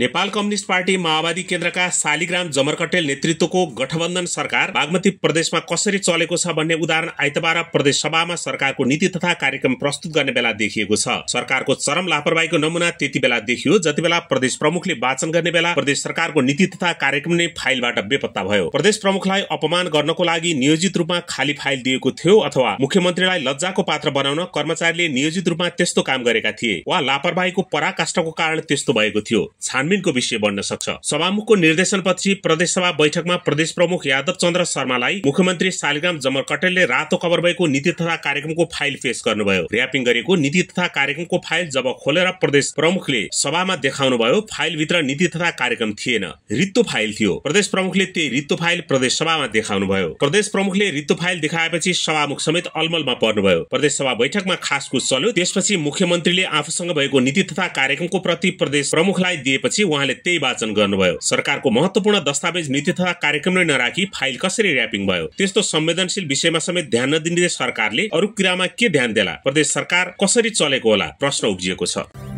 Nepal communist party माओवादी केन्द्रका शालिग्राम जमरकटेल नेतृत्वको गठबन्धन सरकार बागमती प्रदेशमा कसरी चलेको छ भन्ने उदाहरण आइतबार प्रदेश सभामा सरकारको नीति तथा कार्यक्रम प्रस्तुत गर्ने बेला देखिएको छ सरकारको चरम लापरवाहीको नमुना त्यति बेला देखियो जति बेला प्रदेश प्रमुखले वाचन गर्ने बेला प्रदेश सरकारको नीति तथा कार्यक्रम नै फाइलबाट बेपत्ता भयो प्रदेश प्रमुखलाई अपमान गर्नको लागि नियोजित रूपमा खाली फाइल दिएको थियो अथवा मुख्यमन्त्रीलाई लज्जाको पात्र बनाउन कर्मचारीले नियोजित रूपमा त्यस्तो काम गरेका थिए वा लापरवाहीको पराकाष्ठको कारण त्यस्तो भएको थियो छानबिनको विषय बन्न सक्छ सभामुखको निर्देशनपछि प्रदेशसभा बैठकमा प्रदेश प्रमुख यादव चन्द्र शर्मालाई मुख्यमन्त्री शालिग्राम जमर कटेलले रातो कभर भएको नीति तथा कार्यक्रमको फाइल पेश गर्नुभयो ऱ्यापिङ गरेको नीति तथा कार्यक्रमको फाइल जब खोलेर प्रदेश प्रमुखले सभामा देखाउनुभयो फाइलभित्र नीति तथा कार्यक्रम थिएन रित्तो फाइल थियो प्रदेश प्रमुखले त्यही रित्तो फाइल प्रदेश सभामा देखाउनुभयो प्रदेश प्रमुखले रित्तो फाइल देखाएपछि सभामुख समेत अलमलमा पर्नुभयो प्रदेश सभा बैठकमा खास कुछ चल्यो त्यसपछि मुख्यमन्त्रीले आफूसँग भएको नीति तथा कार्यक्रमको प्रति प्रदेश प्रमुखलाई दिएपछि त्यसपछि उहाँले त्यही वाचन गर्नुभयो सरकारको महत्वपूर्ण दस्तावेज नीति तथा कार्यक्रम नै नराखी फाइल कसरी ऱ्यापिङ भयो त्यस्तो संवेदनशील विषयमा समेत ध्यान नदिने सरकारले अरू कुरामा के ध्यान देला प्रदेश सरकार कसरी चलेको होला प्रश्न उब्जिएको छ